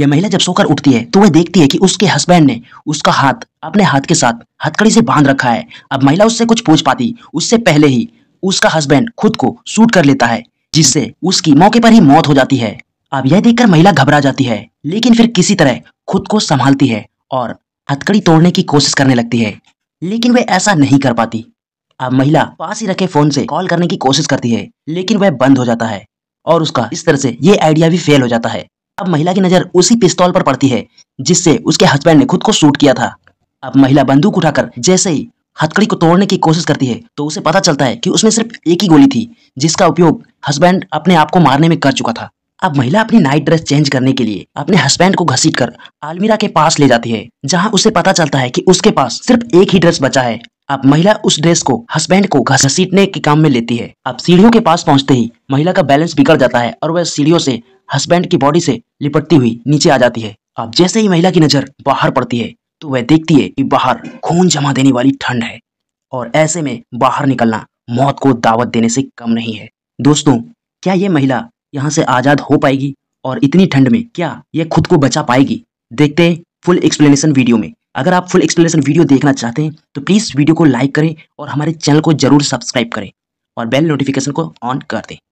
यह महिला जब सोकर उठती है तो वह देखती है कि उसके हस्बैंड ने उसका हाथ अपने हाथ के साथ हथकड़ी से बांध रखा है अब महिला उससे कुछ पूछ पाती उससे पहले ही उसका हस्बैंड खुद को सूट कर लेता है जिससे उसकी मौके पर ही मौत हो जाती है अब यह देखकर महिला घबरा जाती है लेकिन फिर किसी तरह खुद को संभालती है और हथकड़ी तोड़ने की कोशिश करने लगती है लेकिन वह ऐसा नहीं कर पाती अब महिला पास ही रखे फोन से कॉल करने की कोशिश करती है लेकिन वह बंद हो जाता है और उसका इस तरह से ये आइडिया भी फेल हो जाता है अब महिला की नजर उसी पिस्तौल पर पड़ती है जिससे उसके हस्बैंड ने खुद को शूट किया था अब महिला बंदूक उठाकर जैसे ही हथकड़ी को तोड़ने की कोशिश करती है तो उसे पता चलता है कि उसमें सिर्फ एक ही गोली थी जिसका उपयोग हस्बैंड अपने आप को मारने में कर चुका था अब महिला अपनी नाइट ड्रेस चेंज करने के लिए अपने हस्बैंड को घसीट कर आलमीरा के पास ले जाती है जहां उसे पता चलता है कि उसके पास सिर्फ एक ही ड्रेस बचा है अब महिला उस ड्रेस को हस्बैंड को घसीटने के काम में लेती है अब सीढ़ियों के पास पहुंचते ही महिला का बैलेंस बिगड़ जाता है और वह सीढ़ियों से हस्बैंड की बॉडी से लिपटती हुई नीचे आ जाती है अब जैसे ही महिला की नजर बाहर पड़ती है तो वह देखती है कि बाहर खून जमा देने वाली ठंड है और ऐसे में बाहर निकलना मौत को दावत देने से कम नहीं है दोस्तों क्या ये महिला यहाँ से आजाद हो पाएगी और इतनी ठंड में क्या ये खुद को बचा पाएगी देखते फुल एक्सप्लेनेशन वीडियो में अगर आप फुल एक्सप्लेनेशन वीडियो देखना चाहते हैं तो प्लीज़ वीडियो को लाइक करें और हमारे चैनल को जरूर सब्सक्राइब करें और बेल नोटिफिकेशन को ऑन कर दें